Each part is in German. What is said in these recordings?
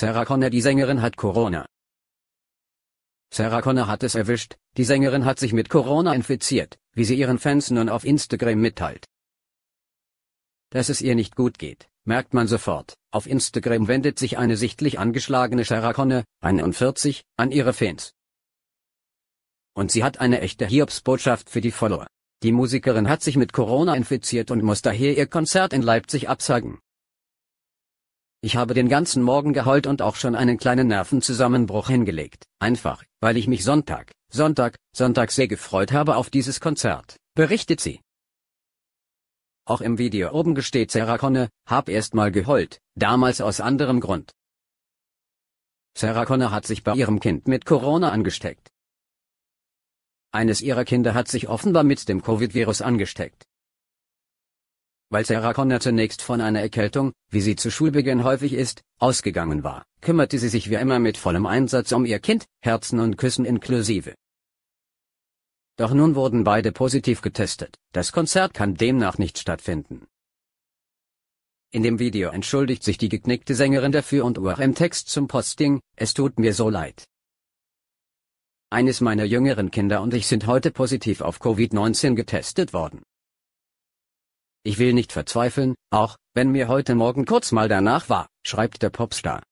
Sarah Connor, die Sängerin hat Corona. Sarah Connor hat es erwischt, die Sängerin hat sich mit Corona infiziert, wie sie ihren Fans nun auf Instagram mitteilt. Dass es ihr nicht gut geht, merkt man sofort. Auf Instagram wendet sich eine sichtlich angeschlagene Sarah Connor, 41, an ihre Fans. Und sie hat eine echte Hiobsbotschaft für die Follower. Die Musikerin hat sich mit Corona infiziert und muss daher ihr Konzert in Leipzig absagen. Ich habe den ganzen Morgen geheult und auch schon einen kleinen Nervenzusammenbruch hingelegt, einfach, weil ich mich Sonntag, Sonntag, Sonntag sehr gefreut habe auf dieses Konzert, berichtet sie. Auch im Video oben gesteht Sarah Connor, hab erstmal geheult, damals aus anderem Grund. Sarah Connor hat sich bei ihrem Kind mit Corona angesteckt. Eines ihrer Kinder hat sich offenbar mit dem Covid-Virus angesteckt. Weil Sarah Connor zunächst von einer Erkältung, wie sie zu Schulbeginn häufig ist, ausgegangen war, kümmerte sie sich wie immer mit vollem Einsatz um ihr Kind, Herzen und Küssen inklusive. Doch nun wurden beide positiv getestet, das Konzert kann demnach nicht stattfinden. In dem Video entschuldigt sich die geknickte Sängerin dafür und auch im Text zum Posting, es tut mir so leid. Eines meiner jüngeren Kinder und ich sind heute positiv auf Covid-19 getestet worden. Ich will nicht verzweifeln, auch wenn mir heute Morgen kurz mal danach war, schreibt der Popstar.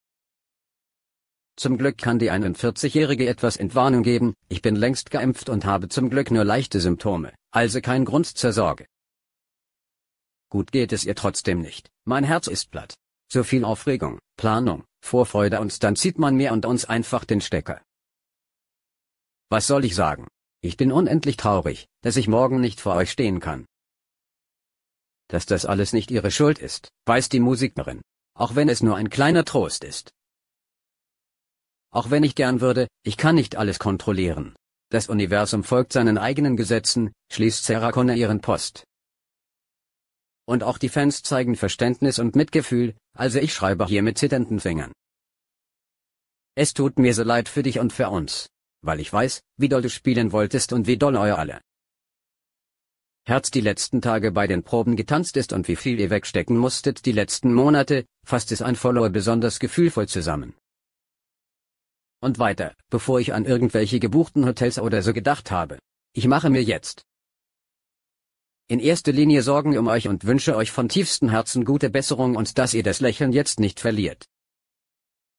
Zum Glück kann die 41-Jährige etwas Entwarnung geben, ich bin längst geimpft und habe zum Glück nur leichte Symptome, also kein Grund zur Sorge. Gut geht es ihr trotzdem nicht, mein Herz ist platt. So viel Aufregung, Planung, Vorfreude und dann zieht man mir und uns einfach den Stecker. Was soll ich sagen? Ich bin unendlich traurig, dass ich morgen nicht vor euch stehen kann dass das alles nicht ihre Schuld ist, weiß die Musikerin, auch wenn es nur ein kleiner Trost ist. Auch wenn ich gern würde, ich kann nicht alles kontrollieren. Das Universum folgt seinen eigenen Gesetzen, schließt Sarah Connor ihren Post. Und auch die Fans zeigen Verständnis und Mitgefühl, also ich schreibe hier mit zitternden Fingern. Es tut mir so leid für dich und für uns, weil ich weiß, wie doll du spielen wolltest und wie doll euer alle. Herz die letzten Tage bei den Proben getanzt ist und wie viel ihr wegstecken musstet die letzten Monate, fasst es ein Follower besonders gefühlvoll zusammen. Und weiter, bevor ich an irgendwelche gebuchten Hotels oder so gedacht habe. Ich mache mir jetzt. In erster Linie Sorgen um euch und wünsche euch von tiefstem Herzen gute Besserung und dass ihr das Lächeln jetzt nicht verliert.